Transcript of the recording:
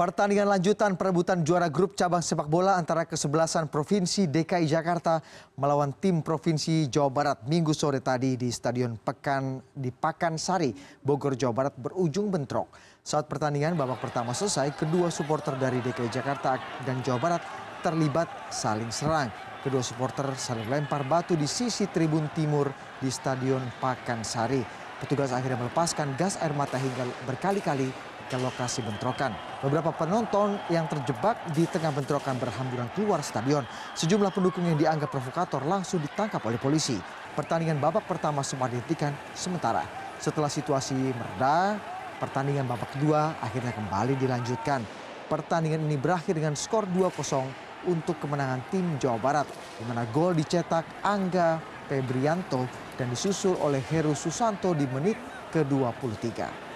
Pertandingan lanjutan perebutan juara grup cabang sepak bola antara kesebelasan Provinsi DKI Jakarta melawan tim Provinsi Jawa Barat minggu sore tadi di Stadion Pekan di Pakansari, Bogor, Jawa Barat berujung bentrok. Saat pertandingan babak pertama selesai, kedua supporter dari DKI Jakarta dan Jawa Barat terlibat saling serang. Kedua supporter saling lempar batu di sisi tribun timur di Stadion Pakansari. Petugas akhirnya melepaskan gas air mata hingga berkali-kali ke lokasi bentrokan. Beberapa penonton yang terjebak di tengah bentrokan berhamburan keluar stadion. Sejumlah pendukung yang dianggap provokator langsung ditangkap oleh polisi. Pertandingan babak pertama sempat dihentikan sementara. Setelah situasi mereda, pertandingan babak kedua akhirnya kembali dilanjutkan. Pertandingan ini berakhir dengan skor 2-0 untuk kemenangan tim Jawa Barat, di mana gol dicetak Angga Febrianto dan disusul oleh Heru Susanto di menit ke-23.